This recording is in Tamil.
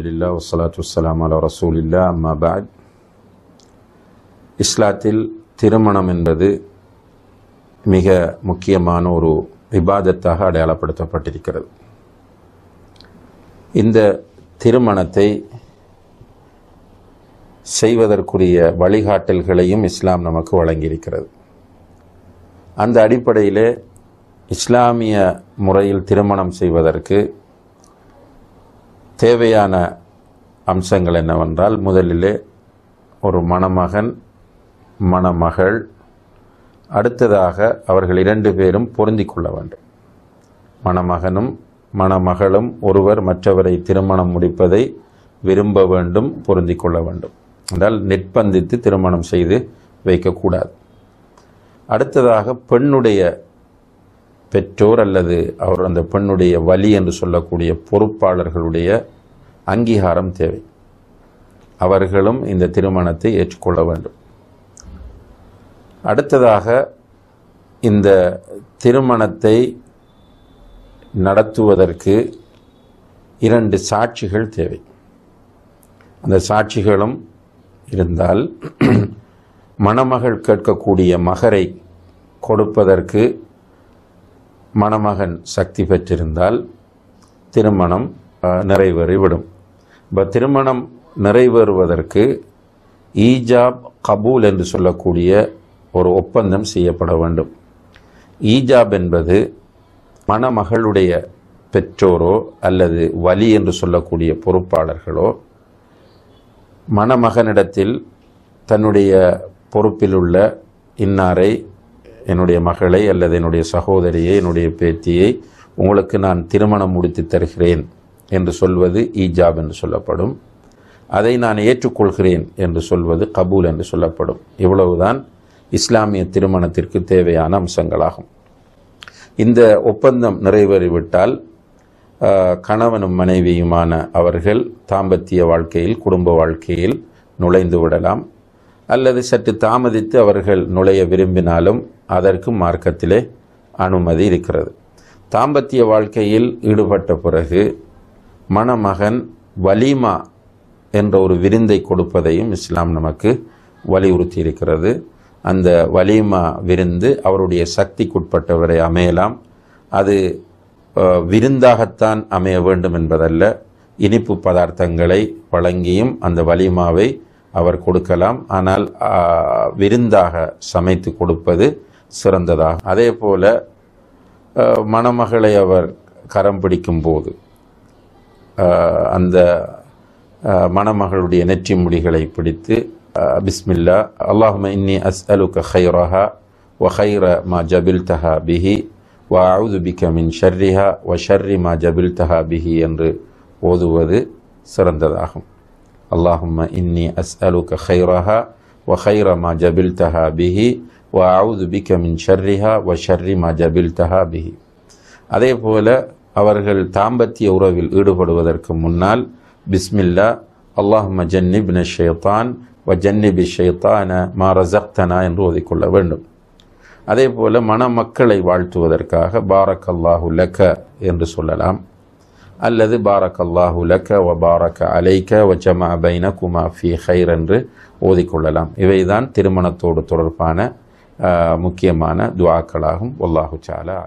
الحمد لله والصلاة والسلام على رسول الله أما இஸ்லாத்தில் திருமணம் என்பது மிக முக்கியமான ஒரு விவாதத்தாக அடையாளப்படுத்தப்பட்டிருக்கிறது இந்த திருமணத்தை செய்வதற்குரிய வழிகாட்டல்களையும் இஸ்லாம் நமக்கு வழங்கியிருக்கிறது அந்த அடிப்படையிலே இஸ்லாமிய முறையில் திருமணம் செய்வதற்கு தேவையான அம்சங்கள் என்னவென்றால் முதலிலே ஒரு மணமகன் மணமகள் அடுத்ததாக அவர்கள் இரண்டு பேரும் பொருந்தி கொள்ள வேண்டும் மணமகனும் மணமகளும் ஒருவர் மற்றவரை திருமணம் முடிப்பதை விரும்ப வேண்டும் பொருந்தி கொள்ள வேண்டும் என்றால் நிர்பந்தித்து திருமணம் செய்து வைக்கக்கூடாது அடுத்ததாக பெண்ணுடைய பெற்றோர் அல்லது அவர் அந்த பெண்ணுடைய வலி என்று சொல்லக்கூடிய பொறுப்பாளர்களுடைய அங்கீகாரம் தேவை அவர்களும் இந்த திருமணத்தை ஏற்றுக்கொள்ள வேண்டும் அடுத்ததாக இந்த திருமணத்தை நடத்துவதற்கு இரண்டு சாட்சிகள் தேவை அந்த சாட்சிகளும் இருந்தால் மணமகள் கேட்கக்கூடிய மகரை கொடுப்பதற்கு மணமகன் சக்தி பெற்றிருந்தால் திருமணம் நிறைவேறிவிடும் இப்போ திருமணம் நிறைவேறுவதற்கு ஈஜாப் கபூல் என்று சொல்லக்கூடிய ஒரு ஒப்பந்தம் செய்யப்பட வேண்டும் ஈஜாப் என்பது மணமகளுடைய பெற்றோரோ அல்லது வலி என்று சொல்லக்கூடிய பொறுப்பாளர்களோ மணமகனிடத்தில் தன்னுடைய பொறுப்பில் உள்ள இன்னாரை என்னுடைய மகளை அல்லது என்னுடைய சகோதரியை என்னுடைய பேத்தியை உங்களுக்கு நான் திருமணம் முடித்து தருகிறேன் என்று சொல்வது ஈஜாப் என்று சொல்லப்படும் அதை நான் ஏற்றுக்கொள்கிறேன் என்று சொல்வது கபூல் என்று சொல்லப்படும் இவ்வளவுதான் இஸ்லாமிய திருமணத்திற்கு தேவையான அம்சங்களாகும் இந்த ஒப்பந்தம் நிறைவேறிவிட்டால் கணவனும் மனைவியுமான அவர்கள் தாம்பத்திய வாழ்க்கையில் குடும்ப வாழ்க்கையில் நுழைந்து விடலாம் அல்லது சற்று தாமதித்து அவர்கள் நுழைய விரும்பினாலும் அதற்கும் மார்க்கத்திலே அனுமதி இருக்கிறது தாம்பத்திய வாழ்க்கையில் ஈடுபட்ட பிறகு மணமகன் வலிமா என்ற ஒரு விருந்தை கொடுப்பதையும் இஸ்லாம் நமக்கு வலியுறுத்தி இருக்கிறது அந்த வலிமா விருந்து அவருடைய சக்திக்குட்பட்டவரை அமையலாம் அது விருந்தாகத்தான் அமைய வேண்டும் என்பதல்ல இனிப்பு பதார்த்தங்களை வழங்கியும் அந்த வலிமாவை அவர் கொடுக்கலாம் ஆனால் விருந்தாக சமைத்து கொடுப்பது சிறந்ததாகும் அதே போல மணமகளை அவர் கரம் பிடிக்கும் போது அந்த மணமகளுடைய நெற்றி முடிகளை பிடித்து பிஸ்மில்லா அல்லாஹும இன்னி அஸ் அலு கஹைரஹா வ ஹைர மா ஜபில் தஹா பிஹி வ அவுது பிக மின் ஷர்ரிஹா வ ஷர்ரி மா ஜபில் தஹா பிஹி என்று ஓதுவது சிறந்ததாகும் اللهم إني أسألك خيرها وخير ما جبلتها به وأعوذ بك من شرها وشر ما جبلتها به அதே போல அவர்கள் தாம்பத்திய உறவில் ஈடுபடுவதற்கு முன்னால் பிஸ்மில்லா அல்லாஹும ஜன்னிப்ன ஷேத்தான் வ ஜன்னிபி ஷேத்தான மா ரசக்தனா என்று ஓதிக்கொள்ள வேண்டும் அதே போல மணமக்களை வாழ்த்துவதற்காக பாரக் அல்லாஹு லக்க என்று சொல்லலாம் அல்லது பாரக் அல்லாஹு லக்க வ பாரக் அலைக்க வ ஜமா பைன குமா ஃபி ஹைர் என்று ஓதிக்கொள்ளலாம் இவைதான் திருமணத்தோடு தொடர்பான முக்கியமான துவாக்களாகும் ஒல்லாஹு சாலா